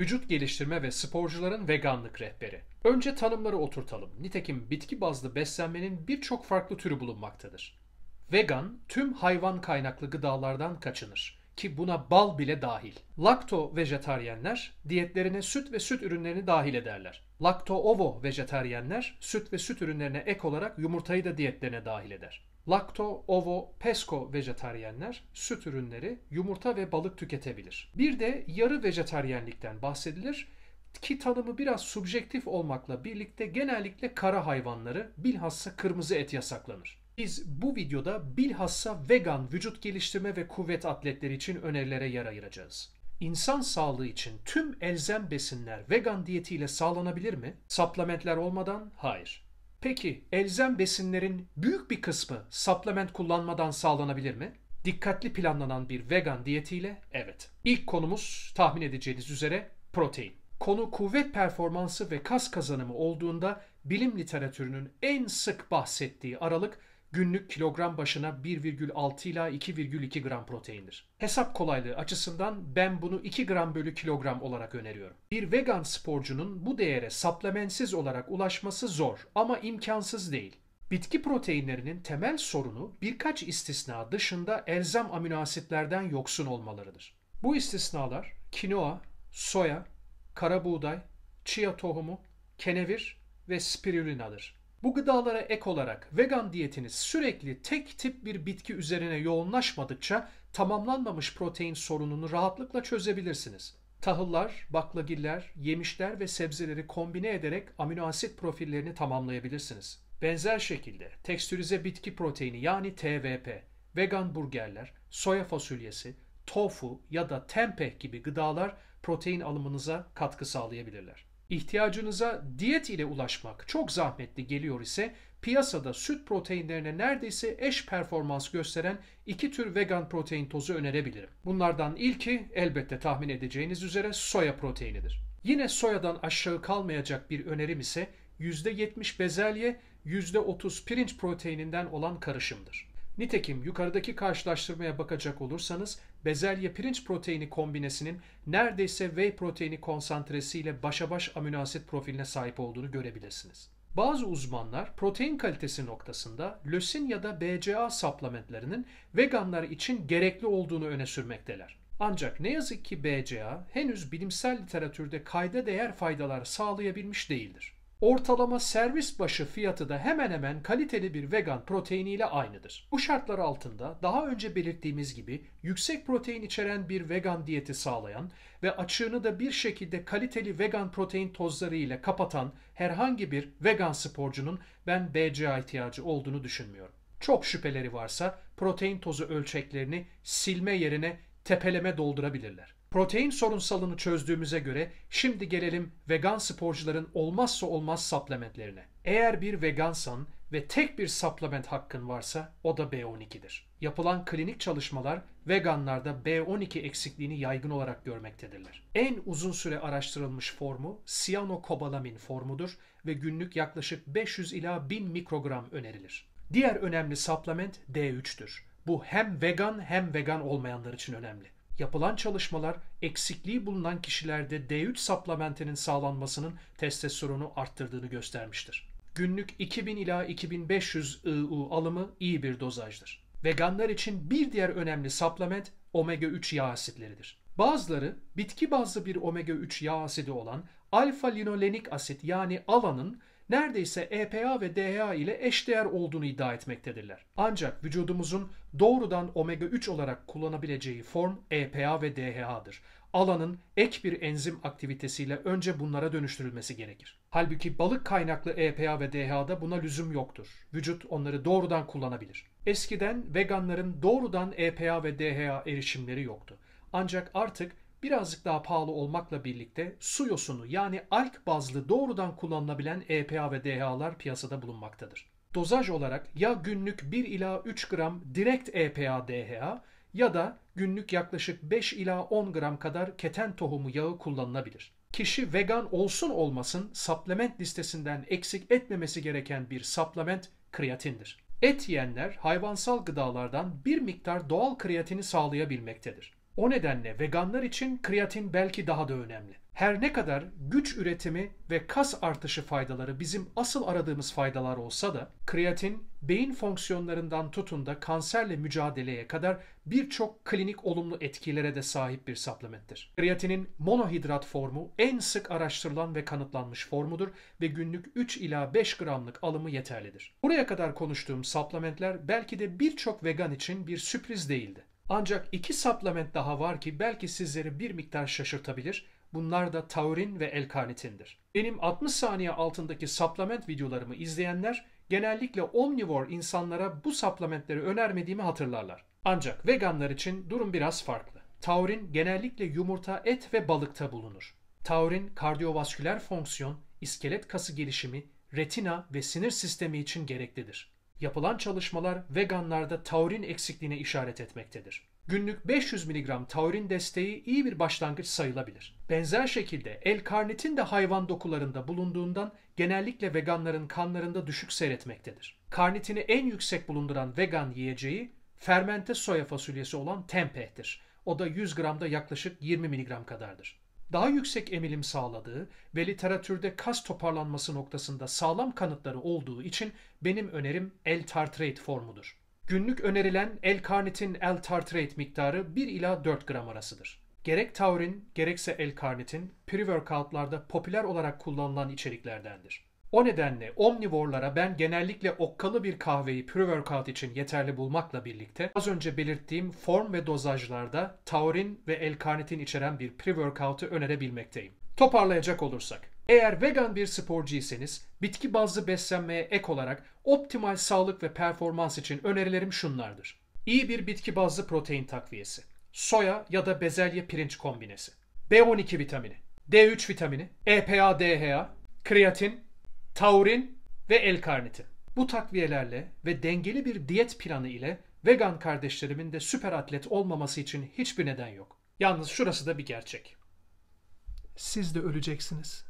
Vücut geliştirme ve sporcuların veganlık rehberi. Önce tanımları oturtalım. Nitekim bitki bazlı beslenmenin birçok farklı türü bulunmaktadır. Vegan, tüm hayvan kaynaklı gıdalardan kaçınır ki buna bal bile dahil. Lakto vejetaryenler diyetlerine süt ve süt ürünlerini dahil ederler. Lakto ovo vejetaryenler süt ve süt ürünlerine ek olarak yumurtayı da diyetlerine dahil eder. Lakto, ovo, pesko vejetaryenler süt ürünleri, yumurta ve balık tüketebilir. Bir de yarı vejetaryenlikten bahsedilir ki tanımı biraz subjektif olmakla birlikte genellikle kara hayvanları bilhassa kırmızı et yasaklanır. Biz bu videoda bilhassa vegan vücut geliştirme ve kuvvet atletleri için önerilere yer ayıracağız. İnsan sağlığı için tüm elzem besinler vegan diyetiyle sağlanabilir mi? Saplamentler olmadan hayır. Peki elzem besinlerin büyük bir kısmı supplement kullanmadan sağlanabilir mi? Dikkatli planlanan bir vegan diyetiyle evet. İlk konumuz tahmin edeceğiniz üzere protein. Konu kuvvet performansı ve kas kazanımı olduğunda bilim literatürünün en sık bahsettiği aralık günlük kilogram başına 1,6 ila 2,2 gram proteindir. Hesap kolaylığı açısından ben bunu 2 gram bölü kilogram olarak öneriyorum. Bir vegan sporcunun bu değere saplemensiz olarak ulaşması zor ama imkansız değil. Bitki proteinlerinin temel sorunu birkaç istisna dışında elzem aminoasitlerden yoksun olmalarıdır. Bu istisnalar kinoa, soya, kara buğday, chia tohumu, kenevir ve spirulinadır. Bu gıdalara ek olarak vegan diyetiniz sürekli tek tip bir bitki üzerine yoğunlaşmadıkça tamamlanmamış protein sorununu rahatlıkla çözebilirsiniz. Tahıllar, baklagiller, yemişler ve sebzeleri kombine ederek amino asit profillerini tamamlayabilirsiniz. Benzer şekilde tekstürize bitki proteini yani TVP, vegan burgerler, soya fasulyesi, tofu ya da tempeh gibi gıdalar protein alımınıza katkı sağlayabilirler. İhtiyacınıza diyet ile ulaşmak çok zahmetli geliyor ise piyasada süt proteinlerine neredeyse eş performans gösteren iki tür vegan protein tozu önerebilirim. Bunlardan ilki elbette tahmin edeceğiniz üzere soya proteinidir. Yine soyadan aşağı kalmayacak bir önerim ise %70 bezelye, %30 pirinç proteininden olan karışımdır. Nitekim yukarıdaki karşılaştırmaya bakacak olursanız bezelye pirinç proteini kombinesinin neredeyse whey proteini konsantresiyle başa baş aminoasit profiline sahip olduğunu görebilirsiniz. Bazı uzmanlar protein kalitesi noktasında lösin ya da BCA supplementlerinin veganlar için gerekli olduğunu öne sürmekteler. Ancak ne yazık ki BCA henüz bilimsel literatürde kayda değer faydalar sağlayabilmiş değildir. Ortalama servis başı fiyatı da hemen hemen kaliteli bir vegan proteiniyle aynıdır. Bu şartlar altında daha önce belirttiğimiz gibi yüksek protein içeren bir vegan diyeti sağlayan ve açığını da bir şekilde kaliteli vegan protein tozları ile kapatan herhangi bir vegan sporcunun ben BCA ihtiyacı olduğunu düşünmüyorum. Çok şüpheleri varsa protein tozu ölçeklerini silme yerine tepeleme doldurabilirler. Protein sorunsalını çözdüğümüze göre şimdi gelelim vegan sporcuların olmazsa olmaz supplementlerine. Eğer bir vegansan ve tek bir supplement hakkın varsa o da B12'dir. Yapılan klinik çalışmalar veganlarda B12 eksikliğini yaygın olarak görmektedirler. En uzun süre araştırılmış formu siyanokobalamin formudur ve günlük yaklaşık 500 ila 1000 mikrogram önerilir. Diğer önemli supplement D3'tür. Bu hem vegan hem vegan olmayanlar için önemli. Yapılan çalışmalar eksikliği bulunan kişilerde D3 saplamentinin sağlanmasının testosteronu arttırdığını göstermiştir. Günlük 2000 ila 2500 IU alımı iyi bir dozajdır. Veganlar için bir diğer önemli saplament omega 3 yağ asitleridir. Bazıları bitki bazlı bir omega 3 yağ asidi olan alfa linolenik asit yani alanın neredeyse EPA ve DHA ile eşdeğer olduğunu iddia etmektedirler. Ancak vücudumuzun doğrudan omega 3 olarak kullanabileceği form EPA ve DHA'dır. Alanın ek bir enzim aktivitesiyle önce bunlara dönüştürülmesi gerekir. Halbuki balık kaynaklı EPA ve DHA'da buna lüzum yoktur. Vücut onları doğrudan kullanabilir. Eskiden veganların doğrudan EPA ve DHA erişimleri yoktu. Ancak artık birazcık daha pahalı olmakla birlikte su yosunu yani alk bazlı doğrudan kullanılabilen EPA ve DHA'lar piyasada bulunmaktadır. Dozaj olarak ya günlük 1 ila 3 gram direkt EPA DHA ya da günlük yaklaşık 5 ila 10 gram kadar keten tohumu yağı kullanılabilir. Kişi vegan olsun olmasın supplement listesinden eksik etmemesi gereken bir supplement kreatindir. Et yiyenler hayvansal gıdalardan bir miktar doğal kreatini sağlayabilmektedir. O nedenle veganlar için kreatin belki daha da önemli. Her ne kadar güç üretimi ve kas artışı faydaları bizim asıl aradığımız faydalar olsa da kreatin beyin fonksiyonlarından tutun da kanserle mücadeleye kadar birçok klinik olumlu etkilere de sahip bir supplementtir. Kreatinin monohidrat formu en sık araştırılan ve kanıtlanmış formudur ve günlük 3 ila 5 gramlık alımı yeterlidir. Buraya kadar konuştuğum supplementler belki de birçok vegan için bir sürpriz değildi. Ancak iki supplement daha var ki belki sizleri bir miktar şaşırtabilir. Bunlar da taurin ve l Benim 60 saniye altındaki supplement videolarımı izleyenler genellikle omnivor insanlara bu supplementleri önermediğimi hatırlarlar. Ancak veganlar için durum biraz farklı. Taurin genellikle yumurta, et ve balıkta bulunur. Taurin kardiyovasküler fonksiyon, iskelet kası gelişimi, retina ve sinir sistemi için gereklidir yapılan çalışmalar veganlarda taurin eksikliğine işaret etmektedir. Günlük 500 mg taurin desteği iyi bir başlangıç sayılabilir. Benzer şekilde L-karnitin de hayvan dokularında bulunduğundan genellikle veganların kanlarında düşük seyretmektedir. Karnitini en yüksek bulunduran vegan yiyeceği fermente soya fasulyesi olan tempeh'tir. O da 100 gramda yaklaşık 20 mg kadardır daha yüksek emilim sağladığı ve literatürde kas toparlanması noktasında sağlam kanıtları olduğu için benim önerim L-tartrate formudur. Günlük önerilen L-karnitin L-tartrate miktarı 1 ila 4 gram arasıdır. Gerek taurin gerekse L-karnitin pre-workoutlarda popüler olarak kullanılan içeriklerdendir. O nedenle omnivorlara ben genellikle okkalı bir kahveyi pre-workout için yeterli bulmakla birlikte az önce belirttiğim form ve dozajlarda taurin ve L-karnitin içeren bir pre-workout'u önerebilmekteyim. Toparlayacak olursak, eğer vegan bir sporcuysanız bitki bazlı beslenmeye ek olarak optimal sağlık ve performans için önerilerim şunlardır. İyi bir bitki bazlı protein takviyesi, soya ya da bezelye pirinç kombinesi, B12 vitamini, D3 vitamini, EPA-DHA, kreatin, taurin ve L-karnitin. Bu takviyelerle ve dengeli bir diyet planı ile vegan kardeşlerimin de süper atlet olmaması için hiçbir neden yok. Yalnız şurası da bir gerçek. Siz de öleceksiniz.''